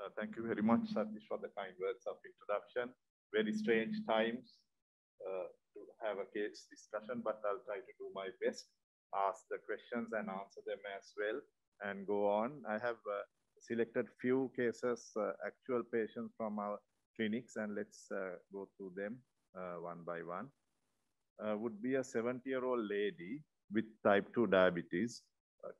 Uh, thank you very much, Satish, for the kind words of introduction. Very strange times uh, to have a case discussion, but I'll try to do my best, ask the questions and answer them as well, and go on. I have uh, selected few cases, uh, actual patients from our clinics, and let's uh, go through them uh, one by one. would be a 70-year-old lady with type 2 diabetes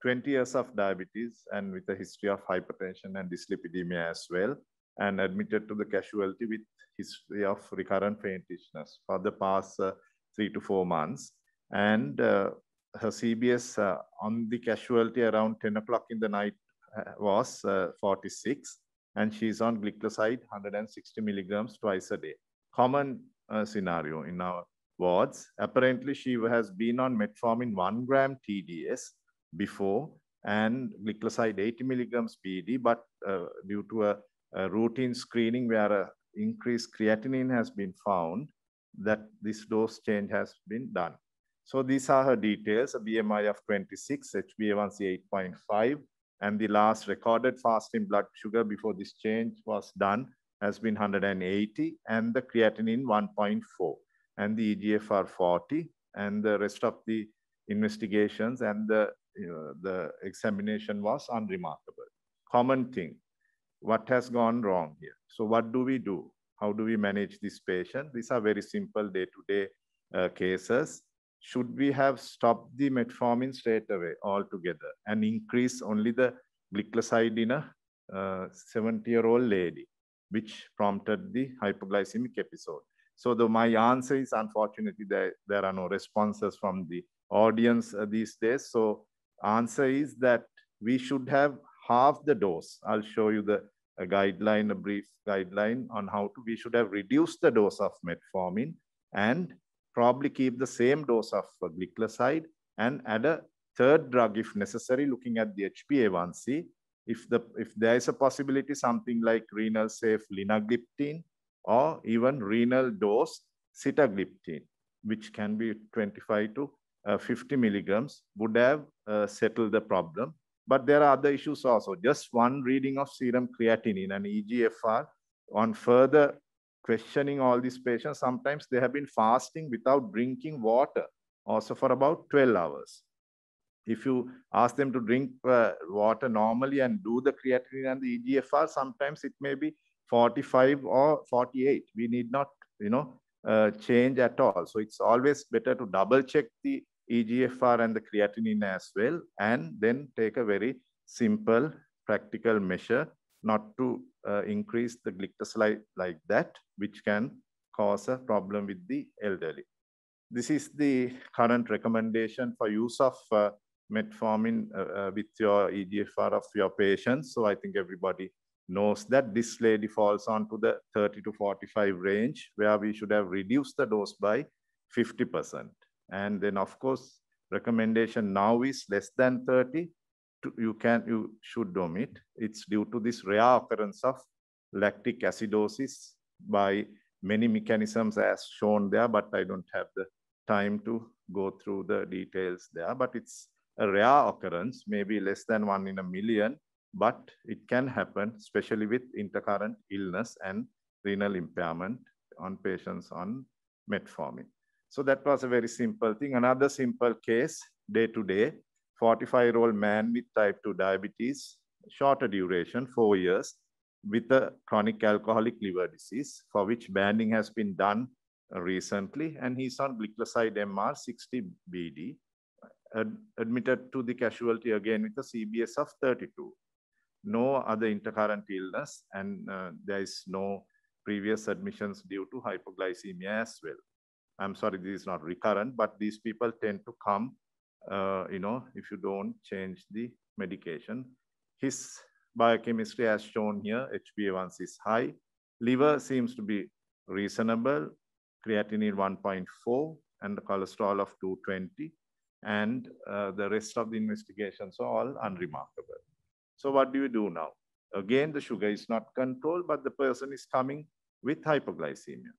20 years of diabetes and with a history of hypertension and dyslipidemia as well, and admitted to the casualty with history of recurrent faintishness for the past uh, three to four months. And uh, her CBS uh, on the casualty around 10 o'clock in the night uh, was uh, 46, and she's on glycoside 160 milligrams twice a day. Common uh, scenario in our wards. Apparently, she has been on metformin 1 gram TDS before and glycoside 80 milligrams PED, but uh, due to a, a, routine screening where a uh, increased creatinine has been found, that this dose change has been done. So these are her details, a BMI of 26, HbA1c 8.5, and the last recorded fasting blood sugar before this change was done has been 180, and the creatinine 1.4, and the EGFR 40, and the rest of the investigations and the the examination was unremarkable. Common thing, what has gone wrong here? So what do we do? How do we manage this patient? These are very simple day-to-day -day, uh, cases. Should we have stopped the metformin straight away altogether and increase only the glycoside in a 70-year-old uh, lady, which prompted the hypoglycemic episode? So the, my answer is unfortunately there, there are no responses from the audience uh, these days. So answer is that we should have half the dose. I'll show you the a uh, guideline, a brief guideline on how to, we should have reduced the dose of metformin and probably keep the same dose of glycoside and add a third drug if necessary, looking at the HbA1c. If, the, if there is a possibility, something like renal safe linagliptin or even renal dose sitagliptin, which can be 25 to uh, 50 milligrams would have uh, settled the problem. But there are other issues also. Just one reading of serum creatinine and EGFR on further questioning all these patients, sometimes they have been fasting without drinking water also for about 12 hours. If you ask them to drink uh, water normally and do the creatinine and the EGFR, sometimes it may be 45 or 48. We need not, you know, uh, change at all. So it's always better to double check the EGFR and the creatinine as well, and then take a very simple practical measure not to uh, increase the glycosylate like that, which can cause a problem with the elderly. This is the current recommendation for use of uh, metformin uh, uh with your EGFR of your patients. So I think everybody knows that this lady falls onto the 30 to 45 range, where we should have reduced the dose by 50%. And then of course, recommendation now is less than 30, to, you can, you should omit. It's due to this rare occurrence of lactic acidosis by many mechanisms as shown there, but I don't have the time to go through the details there, but it's a rare occurrence, maybe less than one in a million, but it can happen, especially with intercurrent illness and renal impairment on patients on metformin. So that was a very simple thing. Another simple case, day to day, 45-year-old man with type 2 diabetes, shorter duration, four years, with a chronic alcoholic liver disease, for which banding has been done recently, and he's on glycoside MR 60BD, ad admitted to the casualty again with a CBS of 32. No other intercurrent illness, and uh, there is no previous admissions due to hypoglycemia as well. I'm sorry, this is not recurrent, but these people tend to come, uh, you know, if you don't change the medication. His biochemistry as shown here, HbA1c is high. Liver seems to be reasonable, creatinine 1.4 and the cholesterol of 220 and uh, the rest of the investigations are all unremarkable. So what do you do now? Again, the sugar is not controlled, but the person is coming with hypoglycemia.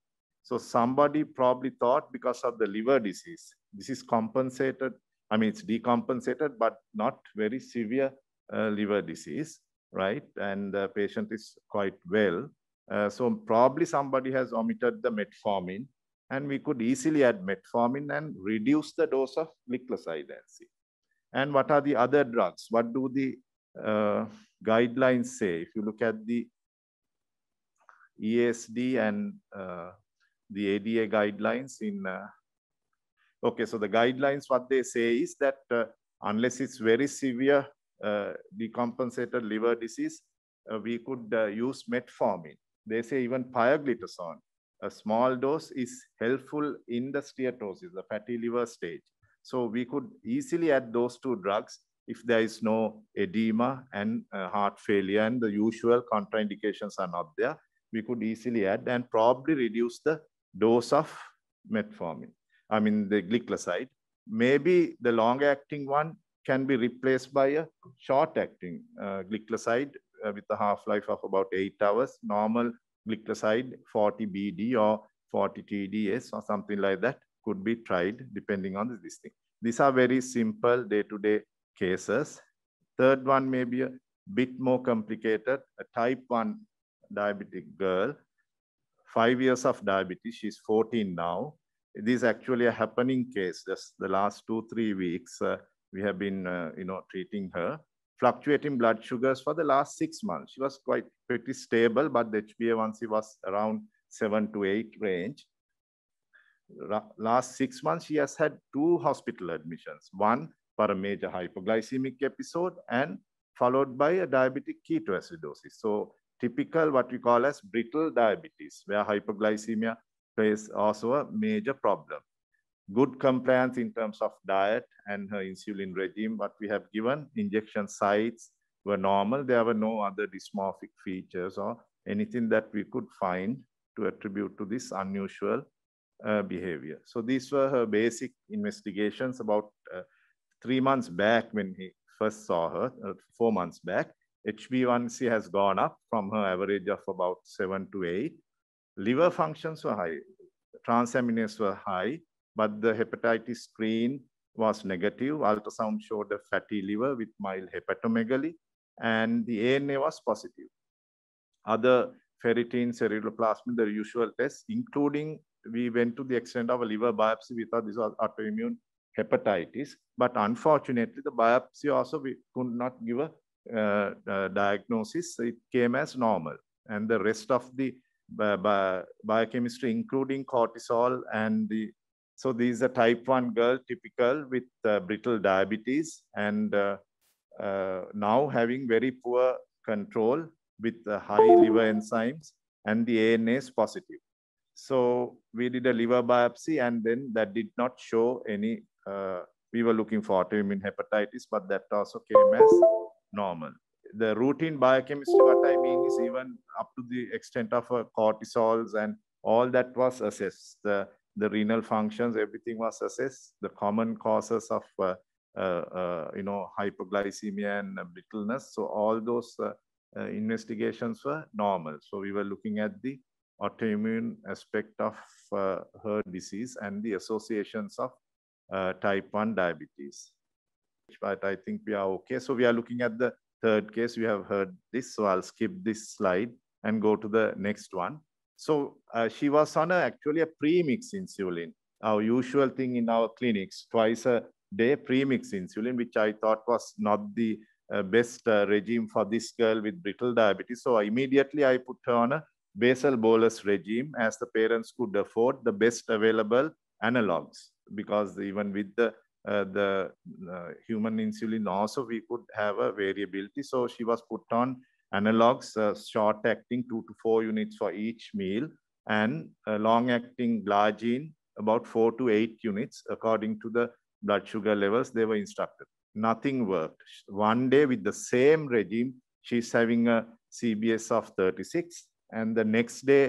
So somebody probably thought because of the liver disease, this is compensated. I mean, it's decompensated, but not very severe uh, liver disease, right? And the patient is quite well. Uh, so probably somebody has omitted the metformin and we could easily add metformin and reduce the dose of niclosamide. And what are the other drugs? What do the uh, guidelines say? If you look at the ESD and uh, the ADA guidelines in, uh, okay, so the guidelines, what they say is that uh, unless it's very severe uh, decompensated liver disease, uh, we could uh, use metformin. They say even pioglitazone, a small dose is helpful in the steatosis, the fatty liver stage. So we could easily add those two drugs if there is no edema and uh, heart failure and the usual contraindications are not there, we could easily add and probably reduce the dose of metformin, I mean the glycoside. Maybe the long-acting one can be replaced by a short-acting uh, glycoside uh, with a half-life of about eight hours, normal glycoside 40 BD or 40 TDS or something like that could be tried depending on this thing. These are very simple day-to-day -day cases. Third one may be a bit more complicated, a type 1 diabetic girl five years of diabetes. She's 14 now. This is actually a happening case. Just the last two, three weeks, uh, we have been, uh, you know, treating her. Fluctuating blood sugars for the last six months. She was quite pretty stable, but the HbA1c was around seven to eight range. last six months, she has had two hospital admissions, one for a major hypoglycemic episode and followed by a diabetic ketoacidosis. So typical what we call as brittle diabetes, where hypoglycemia plays also a major problem. Good compliance in terms of diet and her insulin regime, what we have given, injection sites were normal. There were no other dysmorphic features or anything that we could find to attribute to this unusual uh, behavior. So these were her basic investigations about uh, three months back when he first saw her, uh, four months back. Hb one c has gone up from her average of about seven to eight. Liver functions were high, transaminases were high, but the hepatitis screen was negative. Ultrasound showed a fatty liver with mild hepatomegaly, and the ANA was positive. Other ferritin, ceruloplasmin, the usual tests, including we went to the extent of a liver biopsy. We thought this was autoimmune hepatitis, but unfortunately, the biopsy also we could not give a uh, uh, diagnosis, it came as normal. And the rest of the bi biochemistry, including cortisol and the so these are type 1 girl typical with uh, brittle diabetes and uh, uh, now having very poor control with high liver enzymes and the ANAs positive. So we did a liver biopsy and then that did not show any, uh, we were looking for autoimmune hepatitis, but that also came as normal. The routine biochemistry, what I mean is even up to the extent of uh, cortisols and all that was assessed. The, the renal functions, everything was assessed. The common causes of, uh, uh, uh you know, hypoglycemia and brittleness. So all those uh, uh, investigations were normal. So we were looking at the autoimmune aspect of her disease and the associations of type 1 diabetes but I think we are okay. So we are looking at the third case. We have heard this, so I'll skip this slide and go to the next one. So uh, she was on a, actually a premix insulin, our usual thing in our clinics, twice a day premix insulin, which I thought was not the uh, best uh, regime for this girl with brittle diabetes. So immediately I put her on a basal bolus regime as the parents could afford the best available analogs because even with the uh, the uh, human insulin also we could have a variability so she was put on analogs uh, short acting 2 to 4 units for each meal and long acting glargine about 4 to 8 units according to the blood sugar levels they were instructed nothing worked one day with the same regime she's having a cbs of 36 and the next day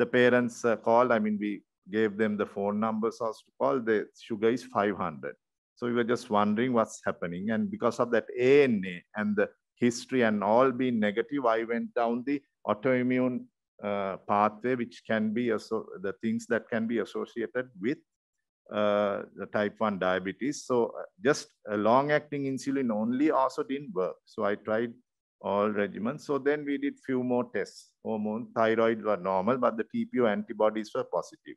the parents uh, called i mean we gave them the phone numbers also to call the sugar is 500 so we were just wondering what's happening. And because of that ANA and the history and all being negative, I went down the autoimmune uh, pathway, which can be the things that can be associated with uh, the type 1 diabetes. So uh, just long-acting insulin only also didn't work. So I tried all regimens. So then we did few more tests. Hormone, thyroid were normal, but the TPO antibodies were positive.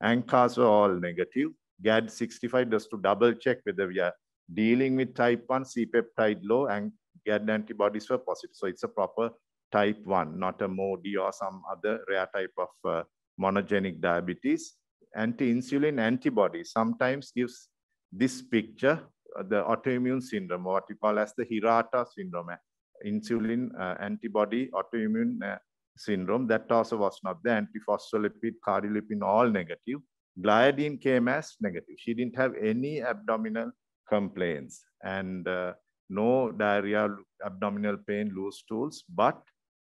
ANCAs were all negative. GAD 65 just to double check whether we are dealing with type 1 C-peptide low and GAD antibodies were positive. So it's a proper type 1, not a MODI or some other rare type of uh, monogenic diabetes. Anti-insulin antibody sometimes gives this picture, uh, the autoimmune syndrome, what we call as the Hirata syndrome, uh, insulin uh, antibody autoimmune uh, syndrome. That also was not there. Antiphospholipid, cardiolipin, all negative gliadin came as negative. She didn't have any abdominal complaints and uh, no diarrhea, abdominal pain, loose stools, but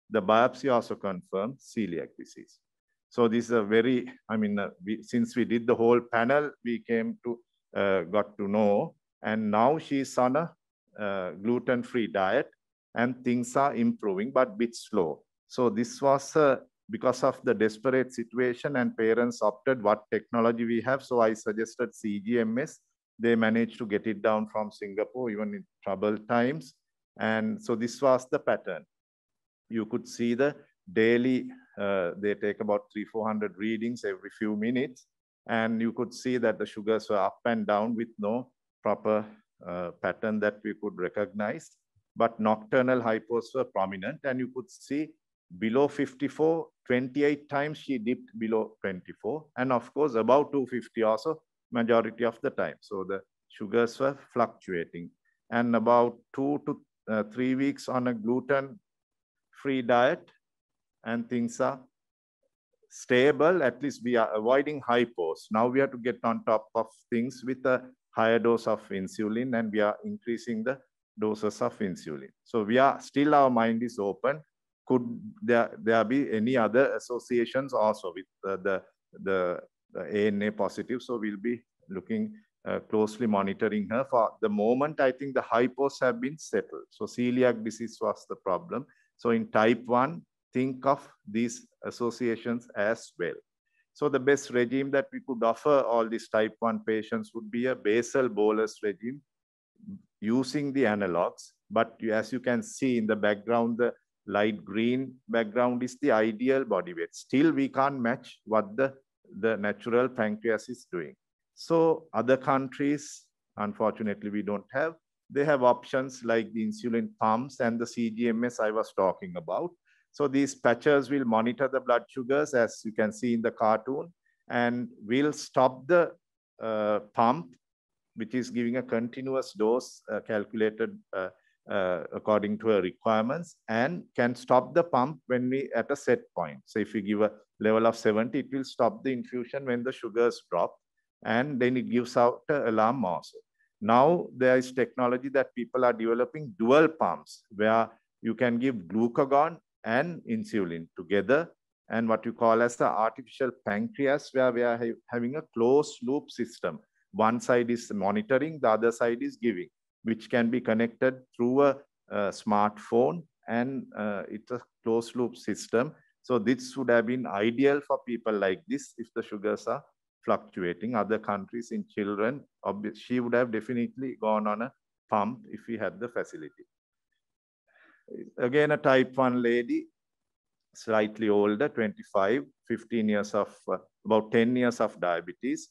the biopsy also confirmed celiac disease. So this is a very, I mean, uh, we, since we did the whole panel, we came to, uh, got to know, and now she's on a uh, gluten-free diet and things are improving, but bit slow. So this was a because of the desperate situation and parents opted what technology we have. So I suggested CGMS. They managed to get it down from Singapore, even in troubled times. And so this was the pattern. You could see the daily, uh, they take about three, 400 readings every few minutes. And you could see that the sugars were up and down with no proper uh, pattern that we could recognize. But nocturnal hypos were prominent and you could see below 54, 28 times she dipped below 24. And of course, above 250 also majority of the time. So the sugars were fluctuating. And about two to uh, three weeks on a gluten-free diet and things are stable. At least we are avoiding hypos. Now we have to get on top of things with a higher dose of insulin and we are increasing the doses of insulin. So we are still our mind is open could there, there be any other associations also with uh, the, the, the ANA positive? So we'll be looking uh, closely monitoring her. For the moment, I think the hypos have been settled. So celiac disease was the problem. So in type 1, think of these associations as well. So the best regime that we could offer all these type 1 patients would be a basal bolus regime using the analogs. But as you can see in the background, the light green background is the ideal body weight. Still, we can't match what the, the natural pancreas is doing. So other countries, unfortunately, we don't have. They have options like the insulin pumps and the CGMS I was talking about. So these patches will monitor the blood sugars, as you can see in the cartoon, and will stop the uh, pump, which is giving a continuous dose uh, calculated uh, uh, according to our requirements and can stop the pump when we at a set point. So if you give a level of 70, it will stop the infusion when the sugars drop and then it gives out an alarm also. Now there is technology that people are developing dual pumps where you can give glucagon and insulin together and what you call as the artificial pancreas where we are ha having a closed loop system. One side is monitoring, the other side is giving which can be connected through a, a smartphone and uh, it's a closed loop system. So this would have been ideal for people like this if the sugars are fluctuating. Other countries in children, she would have definitely gone on a pump if we had the facility. Again, a type 1 lady, slightly older, 25, 15 years of, uh, about 10 years of diabetes.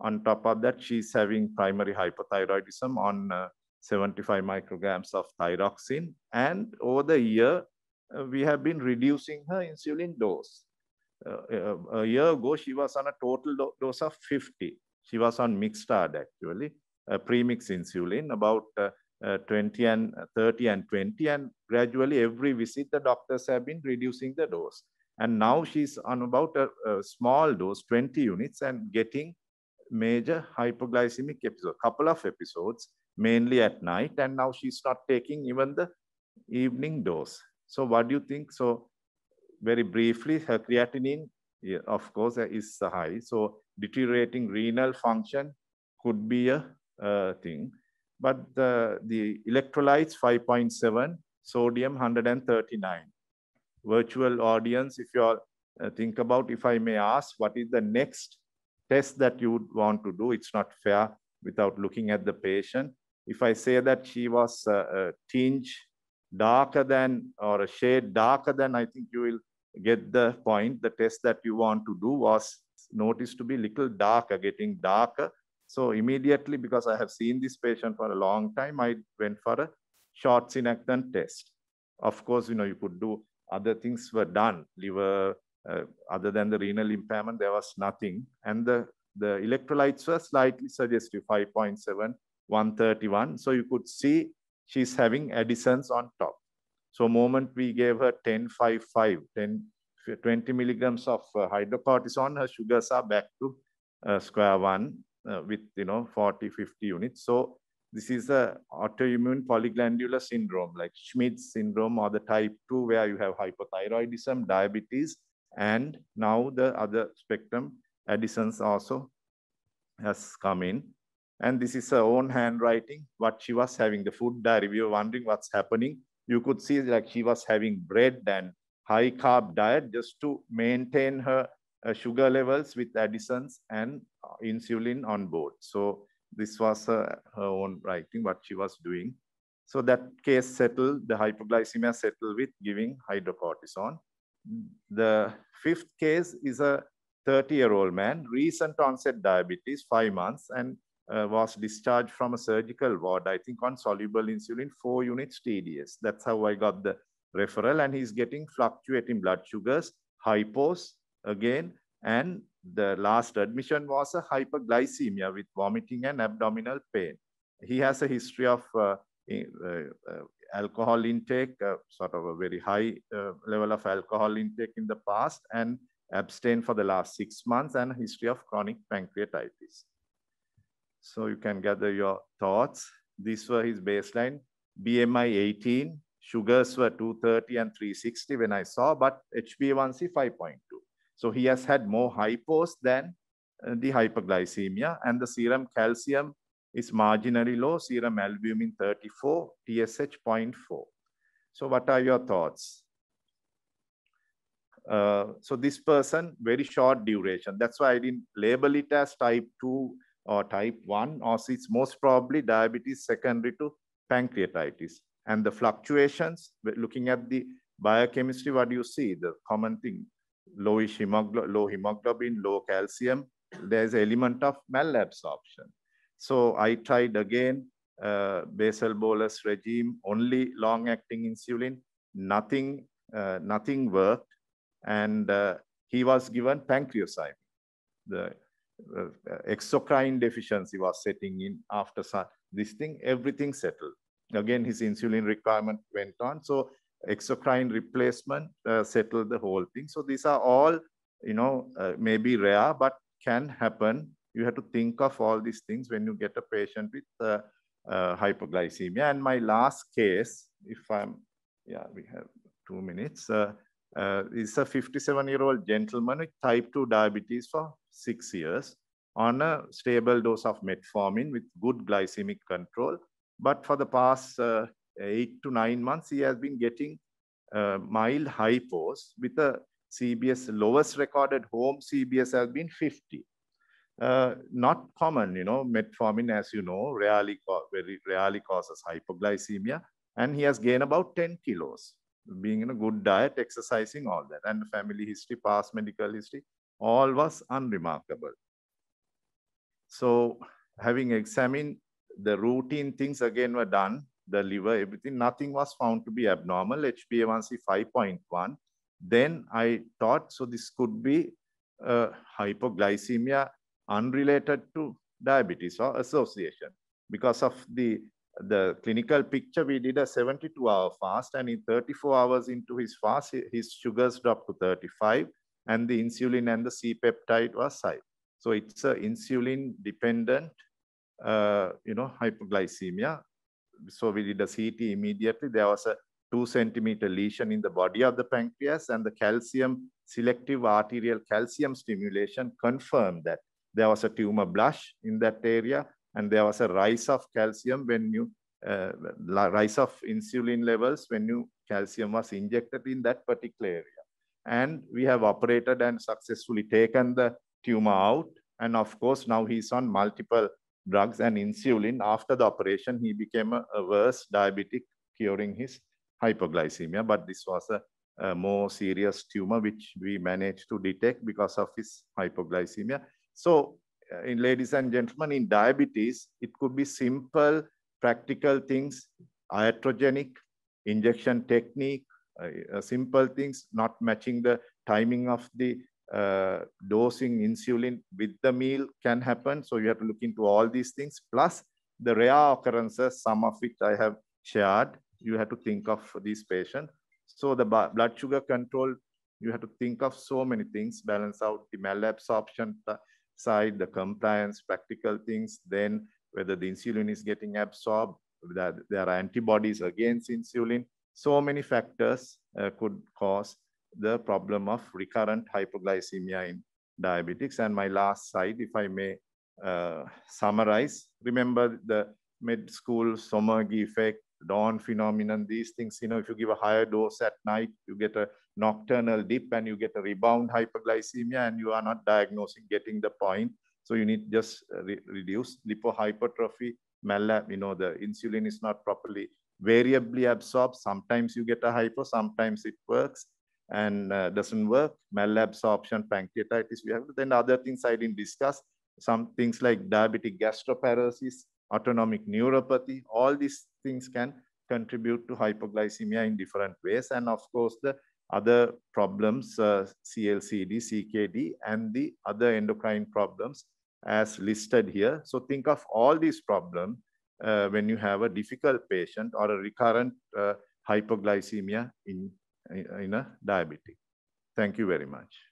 On top of that, she's having primary hypothyroidism on uh, 75 micrograms of thyroxine. And over the year, uh, we have been reducing her insulin dose. Uh, uh um, a year ago, she was on a total do dose of 50. She was on Mixtard actually, a uh, premix insulin, about uh, uh 20 and 30 and 20. And gradually every visit, the doctors have been reducing the dose. And now she's on about a, a small dose, 20 units, and getting major hypoglycemic episodes, couple of episodes mainly at night. And now she's not taking even the evening dose. So what do you think? So very briefly, her creatinine, of course, uh, is high. So deteriorating renal function could be a, a thing. But the, the electrolytes, 5.7, sodium 139. Virtual audience, if you all uh, think about, if I may ask, what is the next test that you would want to do? It's not fair without looking at the patient if I say that she was a, uh, a tinge darker than or a shade darker than, I think you will get the point. The test that you want to do was noticed to be little darker, getting darker. So immediately, because I have seen this patient for a long time, I went for a short synactant test. Of course, you know, you could do other things were done, liver, uh, other than the renal impairment, there was nothing. And the, the electrolytes were slightly suggestive, 5.7 131. So you could see she's having additions on top. So moment we gave her 10, 5, 5, 10, 20 milligrams of uh, hydrocortisone, her sugars are back to uh, square one uh, with, you know, 40, 50 units. So this is a autoimmune polyglandular syndrome like Schmidt's syndrome or the type 2 where you have hypothyroidism, diabetes, and now the other spectrum additions also has come in. And this is her own handwriting, what she was having, the food diary. We were wondering what's happening. You could see like she was having bread and high carb diet just to maintain her uh, sugar levels with Addison's and uh, insulin on board. So this was her, uh, her own writing, what she was doing. So that case settled, the hypoglycemia settled with giving hydrocortisone. The fifth case is a 30-year-old man, recent onset diabetes, five months, and uh, was discharged from a surgical ward, I think on soluble insulin, four units TDS. That's how I got the referral. And he's getting fluctuating blood sugars, hypos again. And the last admission was a hyperglycemia with vomiting and abdominal pain. He has a history of uh, uh, uh, alcohol intake, uh, sort of a very high uh, level of alcohol intake in the past, and abstained for the last six months, and a history of chronic pancreatitis. So you can gather your thoughts. These were his baseline. BMI 18, sugars were 230 and 360 when I saw, but HbA1c 5.2. So he has had more hypos than uh, the hyperglycemia and the serum calcium is marginally low, serum albumin 34, TSH 0.4. So what are your thoughts? Uh, so this person, very short duration. That's why I didn't label it as type 2 or type 1, or it's most probably diabetes secondary to pancreatitis. And the fluctuations, looking at the biochemistry, what do you see? The common thing, lowish hemoglobin, low hemoglobin, low calcium, there's element of malabsorption. So I tried again, uh, basal bolus regime, only long-acting insulin, nothing, uh, nothing worked. And uh, he was given pancreaside. The uh, exocrine deficiency was setting in after this thing, everything settled. Again, his insulin requirement went on. So exocrine replacement uh, settled the whole thing. So these are all, you know, uh, maybe rare, but can happen. You have to think of all these things when you get a patient with uh, uh hypoglycemia. And my last case, if I'm, yeah, we have two minutes, uh, is a 57-year-old gentleman with type 2 diabetes for six years on a stable dose of metformin with good glycemic control. But for the past uh, eight to nine months, he has been getting uh, mild hypos with a CBS, lowest recorded home CBS has been 50. Uh, not common, you know, metformin, as you know, rarely, very rarely causes hypoglycemia. And he has gained about 10 kilos, being in a good diet, exercising, all that. And family history, past medical history, all was unremarkable. So having examined the routine things again were done, the liver, everything, nothing was found to be abnormal, HbA1c 5.1. Then I thought, so this could be uh, hypoglycemia unrelated to diabetes or association. Because of the, the clinical picture, we did a 72 hour fast and in 34 hours into his fast, his sugars dropped to 35 and the insulin and the C-peptide was high. So it's an insulin-dependent, uh, you know, hypoglycemia. So we did a CT immediately. There was a two centimeter lesion in the body of the pancreas and the calcium, selective arterial calcium stimulation confirmed that there was a tumor blush in that area and there was a rise of calcium when you, uh, rise of insulin levels when you calcium was injected in that particular area and we have operated and successfully taken the tumor out. And of course, now he's on multiple drugs and insulin. After the operation, he became a, a worse diabetic, curing his hypoglycemia. But this was a, a, more serious tumor, which we managed to detect because of his hypoglycemia. So, uh, in ladies and gentlemen, in diabetes, it could be simple, practical things, iatrogenic injection technique, uh, simple things, not matching the timing of the uh, dosing insulin with the meal can happen. So you have to look into all these things, plus the rare occurrences, some of which I have shared, you have to think of these patients. So the blood sugar control, you have to think of so many things, balance out the malabsorption side, the compliance, practical things, then whether the insulin is getting absorbed, that there are antibodies against insulin. So many factors uh, could cause the problem of recurrent hypoglycemia in diabetics. And my last slide, if I may uh, summarize, remember the med school Somergy effect, dawn phenomenon, these things, you know, if you give a higher dose at night, you get a nocturnal dip and you get a rebound hypoglycemia, and you are not diagnosing getting the point. So you need just uh, re reduce lipohypertrophy, malab, you know, the insulin is not properly variably absorbed. Sometimes you get a hypo, sometimes it works and uh, doesn't work. Malabsorption, pancreatitis, we have. Then other things I didn't discuss. Some things like diabetic gastroparesis, autonomic neuropathy, all these things can contribute to hypoglycemia in different ways. And of course, the other problems, uh, CLCD, CKD, and the other endocrine problems as listed here. So think of all these problems uh, when you have a difficult patient or a recurrent uh, hypoglycemia in, in a diabetic. Thank you very much.